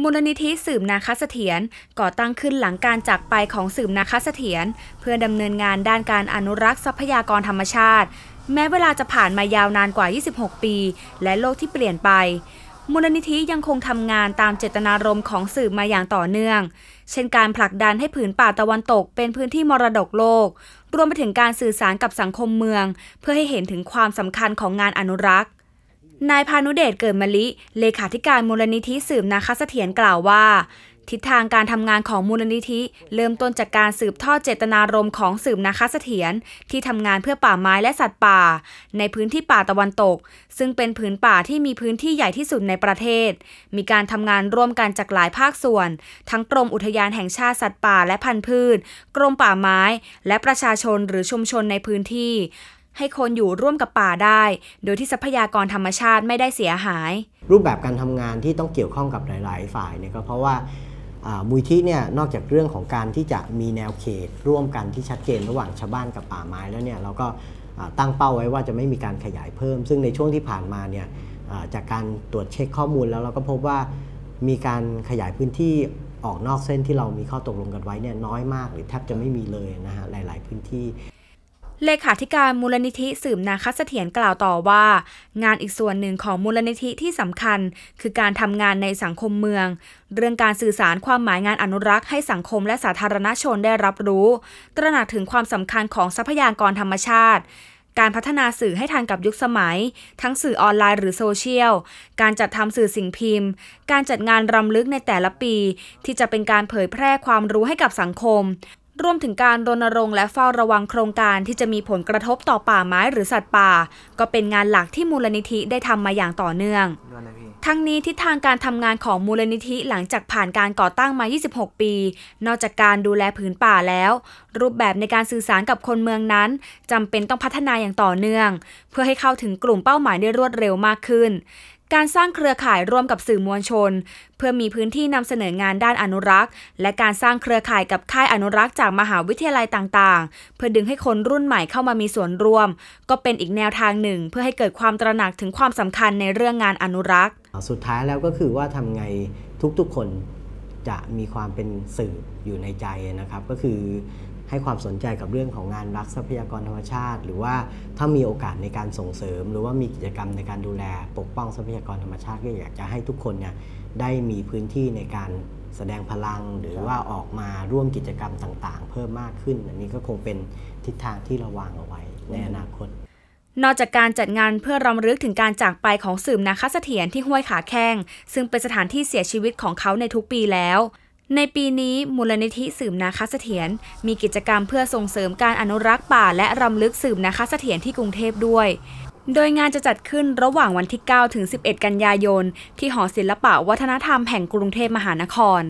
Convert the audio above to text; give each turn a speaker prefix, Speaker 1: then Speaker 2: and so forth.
Speaker 1: มูลนิธิสืบนาคเสถียรก่อตั้งขึ้นหลังการจากไปของสืบนาคเสถียรเพื่อดำเนินงานด้านการอนุรักษ์ทรัพยากรธรรมชาติ แม้เวลาจะผ่านมายาวนานกว่า 26 ปี และโลกที่เปลี่ยนไปมูลนิธิยังคงทำงานตามเจตนารมณ์ของสืบมาอย่างต่อเนื่องเช่นการผลักดันให้ผืนป่าตะวันตกเป็นพื้นที่มรดกโลก รวมไปถึงการสื่อสารกับสังคมเมืองเพื่อให้เห็นถึงความสำคัญของงานอนุรักษ์นายพานุเดชเกิดมะลิ เลขาธิการมูลนิธิสืบนาคเสถียรกล่าวว่า ทิศทางการทำงานของมูลนิธิ เริ่มต้นจากการสืบทอดเจตนารมณ์ของสืบนาคเสถียรที่ทำงานเพื่อป่าไม้และสัตว์ป่า ในพื้นที่ป่าตะวันตก ซึ่งเป็นผืนป่าที่มีพื้นที่ใหญ่ที่สุดในประเทศ มีการทำงานร่วมกันจากหลายภาคส่วน ทั้งกรมอุทยานแห่งชาติสัตว์ป่าและพันธุ์พืช กรมป่าไม้ และประชาชนหรือชุมชนในพื้นที่ให้คนอยู่ร่วมกับป่าได้ โดยที่ทรัพยากรธรรมชาติไม่ได้เสียหาย
Speaker 2: รูปแบบการทำงานที่ต้องเกี่ยวข้องกับหลาย ๆ ฝ่ายเนี่ยก็เพราะว่ามูลที่เนี่ยนอกจากเรื่องของการที่จะมีแนวเขตร่วมกันที่ชัดเจนระหว่างชาวบ้านกับป่าไม้แล้วเนี่ยเราก็ตั้งเป้าไว้ว่าจะไม่มีการขยายเพิ่ม ซึ่งในช่วงที่ผ่านมาเนี่ยจากการตรวจเช็คข้อมูลแล้วเราก็พบว่ามีการขยายพื้นที่ออกนอกเส้นที่เรามีข้อตกลงกันไว้เนี่ยน้อยมาก หรือแทบจะไม่มีเลยนะฮะหลาย ๆ พื้นที่
Speaker 1: เลขาธิการมูลนิธิสืบนาคเสถียรกล่าวต่อว่า งานอีกส่วนหนึ่งของมูลนิธิที่สำคัญคือการทำงานในสังคมเมือง เรื่องการสื่อสารความหมายงานอนุรักษ์ให้สังคมและสาธารณชนได้รับรู้ ตระหนักถึงความสำคัญของทรัพยากรธรรมชาติ การพัฒนาสื่อให้ทันกับยุคสมัย ทั้งสื่อออนไลน์ หรือโซเชียลการจัดทำสื่อสิ่งพิมพ์ การจัดงานรำลึกในแต่ละปี ที่จะเป็นการเผยแพร่ความรู้ให้กับสังคมรวมถึงการรณรงค์และเฝ้าระวังโครงการที่จะมีผลกระทบต่อป่าไม้หรือสัตว์ป่า ก็เป็นงานหลักที่มูลนิธิได้ทำมาอย่างต่อเนื่อง ทั้งนี้ทิศทางการทำงานของมูลนิธิหลังจากผ่านการก่อตั้งมา 26 ปี นอกจากการดูแลผืนป่าแล้ว รูปแบบในการสื่อสารกับคนเมืองนั้นจำเป็นต้องพัฒนาอย่างต่อเนื่อง เพื่อให้เข้าถึงกลุ่มเป้าหมายได้รวดเร็วมากขึ้นการสร้างเครือข่ายร่วมกับสื่อมวลชน เพื่อมีพื้นที่นำเสนองานด้านอนุรักษ์ และการสร้างเครือข่ายกับค่ายอนุรักษ์จากมหาวิทยาลัยต่างๆ เพื่อดึงให้คนรุ่นใหม่เข้ามามีส่วนร่วม ก็เป็นอีกแนวทางหนึ่ง เพื่อให้เกิดความตระหนักถึงความสำคัญในเรื่องงานอนุรักษ์
Speaker 2: สุดท้ายแล้วก็คือว่าทำไงทุกๆคนจะมีความเป็นสื่ออยู่ในใจนะครับก็คือให้ความสนใจกับเรื่องของงานรักทรัพยากรธรรมชาติ หรือว่าถ้ามีโอกาสในการส่งเสริม หรือว่ามีกิจกรรมในการดูแล ปกป้องทรัพยากรธรรมชาติก็อยากจะให้ทุกคนเนี่ยได้มีพื้นที่ในการแสดงพลัง หรือว่าออกมาร่วมกิจกรรมต่างๆ เพิ่มมากขึ้นอันนี้ก็คงเป็นทิศทางที่เราวางเอาไว้ ในอนาคต
Speaker 1: นอกจากการจัดงานเพื่อรำลึกถึงการจากไปของสืบนาคเสถียรที่ห้วยขาแข้งซึ่งเป็นสถานที่เสียชีวิตของเขาในทุกปีแล้วในปีนี้ มูลนิธิสืบนาคเสถียรมีกิจกรรมเพื่อส่งเสริมการอนุรักษ์ป่าและรำลึกสืบนาคเสถียรที่กรุงเทพด้วย โดยงานจะจัดขึ้นระหว่างวันที่9ถึง11 กันยายน ที่หอศิลปะวัฒนธรรมแห่งกรุงเทพมหานคร